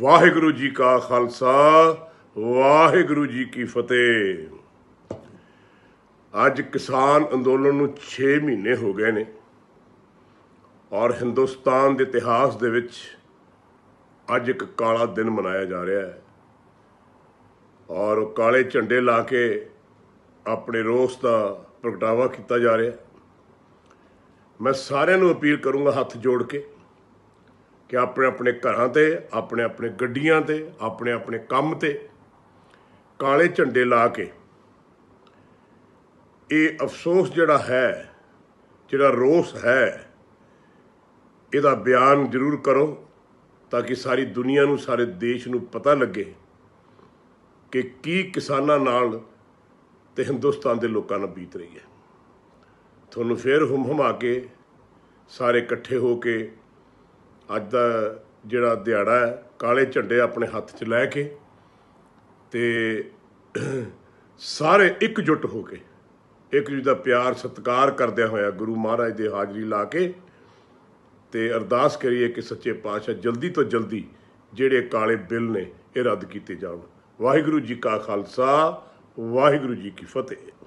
ਵਾਹਿਗੁਰੂ ਜੀ ਕਾ ਖਾਲਸਾ ਵਾਹਿਗੁਰੂ ਜੀ ਕੀ ਫਤਿਹ ਅੱਜ ਕਿਸਾਨ ਅੰਦੋਲਨ ਨੂੰ 6 ਮਹੀਨੇ ਹੋ ਗਏ ਨੇ ਔਰ ਹਿੰਦੁਸਤਾਨ ਦੇ ਇਤਿਹਾਸ ਦੇ ਵਿੱਚ ਅੱਜ ਇੱਕ ਕਾਲਾ ਦਿਨ ਮਨਾਇਆ ਜਾ ਰਿਹਾ ਹੈ ਔਰ ਕਾਲੇ ਝੰਡੇ ਲਾ ਕੇ ਆਪਣੇ ਰੋਸ ਦਾ ਪ੍ਰਗਟਾਵਾ ਕੀਤਾ ਜਾ ਰਿਹਾ ਮੈਂ ਸਾਰਿਆਂ ਨੂੰ ਅਪੀਲ ਕਰੂੰਗਾ ਹੱਥ ਜੋੜ ਕੇ ਕਿ ਆਪਣੇ ਆਪਣੇ ਘਰਾਂ ਤੇ ਆਪਣੇ ਆਪਣੇ ਗੱਡੀਆਂ ਤੇ ਆਪਣੇ ਆਪਣੇ ਕੰਮ ਤੇ ਕਾਲੇ ਝੰਡੇ ਲਾ ਕੇ ਇਹ ਅਫਸੋਸ ਜਿਹੜਾ ਹੈ ਜਿਹੜਾ ਰੋਸ ਹੈ ਇਹਦਾ ਬਿਆਨ ਜ਼ਰੂਰ ਕਰੋ ਤਾਂ ਕਿ ਸਾਰੀ ਦੁਨੀਆ ਨੂੰ ਸਾਰੇ ਦੇਸ਼ ਨੂੰ ਪਤਾ ਲੱਗੇ ਕਿ ਕੀ ਕਿਸਾਨਾਂ ਨਾਲ ਤੇ ਹਿੰਦੁਸਤਾਨ ਦੇ ਲੋਕਾਂ ਨਾਲ ਬੀਤ ਰਹੀ ਹੈ ਤੁਹਾਨੂੰ ਫੇਰ ਹਮਾ ਕੇ ਸਾਰੇ ਇਕੱਠੇ ਹੋ ਕੇ ਅੱਜ ਦਾ ਜਿਹੜਾ ਦਿਹਾੜਾ ਹੈ ਕਾਲੇ ਝੰਡੇ ਆਪਣੇ ਹੱਥ 'ਚ ਲੈ ਕੇ ਤੇ ਸਾਰੇ ਇਕਜੁੱਟ ਹੋ ਕੇ ਇੱਕ ਜੀ ਦਾ ਪਿਆਰ ਸਤਿਕਾਰ ਕਰਦਿਆਂ ਹੋਇਆ ਗੁਰੂ ਮਹਾਰਾਜ ਦੇ ਹਾਜ਼ਰੀ ਲਾ ਕੇ ਤੇ ਅਰਦਾਸ ਕਰੀਏ ਕਿ ਸੱਚੇ ਪਾਤਸ਼ਾਹ ਜਲਦੀ ਤੋਂ ਜਲਦੀ ਜਿਹੜੇ ਕਾਲੇ ਬਿੱਲ ਨੇ ਇਹ ਰੱਦ ਕੀਤੇ ਜਾਣ ਵਾਹਿਗੁਰੂ ਜੀ ਕਾ ਖਾਲਸਾ ਵਾਹਿਗੁਰੂ ਜੀ ਕੀ ਫਤਿਹ